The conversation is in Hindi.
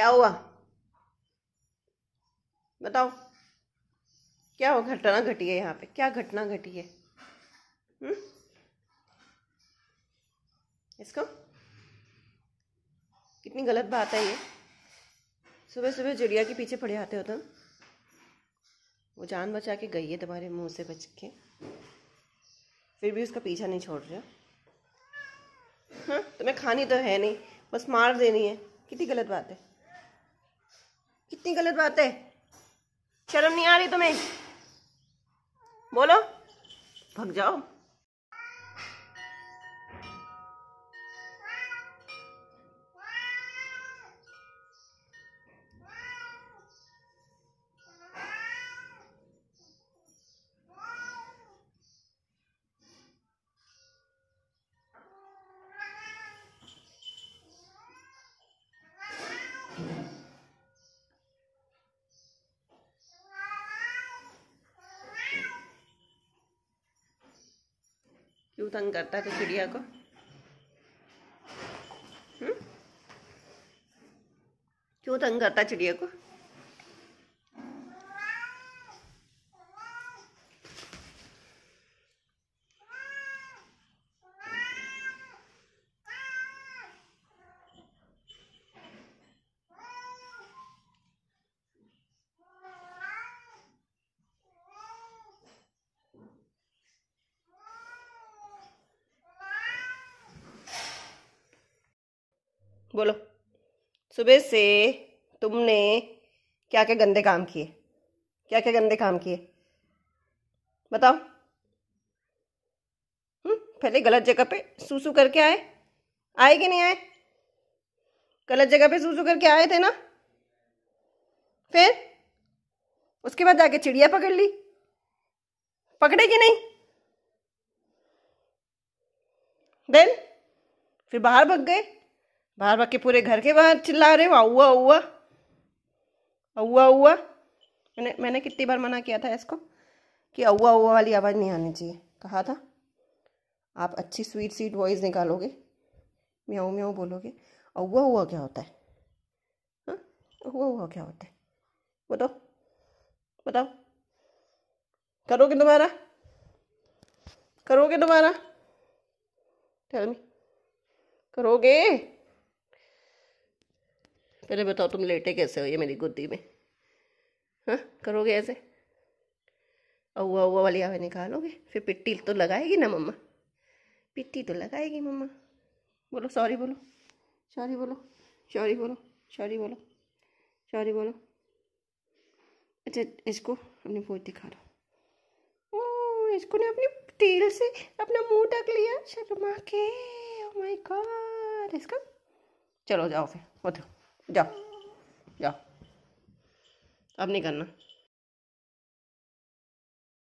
क्या हुआ बताओ क्या हुआ घटना घटी है यहाँ पे क्या घटना घटी है हुँ? हम्म? इसको कितनी गलत बात है ये सुबह सुबह चिड़िया के पीछे पड़े आते हो तुम वो जान बचा के गई है तुम्हारे मुंह से बच के फिर भी उसका पीछा नहीं छोड़ रहे हाँ, तुम्हें खानी तो है नहीं बस मार देनी है कितनी गलत बात है कितनी गलत बात है शर्म नहीं आ रही तुम्हें बोलो भग जाओ तो हम्म? क्यों तंग करता था चिड़िया को क्यों तंग करता चिड़िया को बोलो सुबह से तुमने क्या क्या गंदे काम किए क्या क्या गंदे काम किए बताओ हम्म, पहले गलत जगह पे सूसू करके आए आए कि नहीं आए गलत जगह पे सूसू करके आए थे ना फिर उसके बाद जाके चिड़िया पकड़ ली पकड़े कि नहीं देन फिर बाहर भग गए बाहर बाकी पूरे घर के बाहर चिल्ला रहे हो अउआ अउआ अउआ अउआ मैंने मैंने कितनी बार मना किया था इसको कि अउआ अउआ वाली आवाज़ नहीं आनी चाहिए कहा था आप अच्छी स्वीट स्वीट वॉइस निकालोगे म्याऊ म्याऊ बोलोगे अउआ अउआ क्या होता है हाँ अउआ अउआ क्या होता है बताओ बताओ करोगे दोबारा करोगे दोबारा टेल मी करोगे पहले बताओ तुम लेटे कैसे हो ये मेरी गुद्दी में हाँ करोगे ऐसे अवा अहुआ वाली हवा निकालोगे फिर पिट्टी तो लगाएगी ना मम्मा पिट्टी तो लगाएगी मम्मा बोलो सॉरी बोलो सॉरी बोलो सॉरी बोलो सॉरी बोलो सॉरी बोलो अच्छा इसको अपनी पूछ दिखा दो ओ इसको ने अपनी टेल से अपना मुंह ढक लिया शर्मा के ओ माय गॉड इसका चलो जाओ फिर बताओ जाओ जाओ अब नहीं करना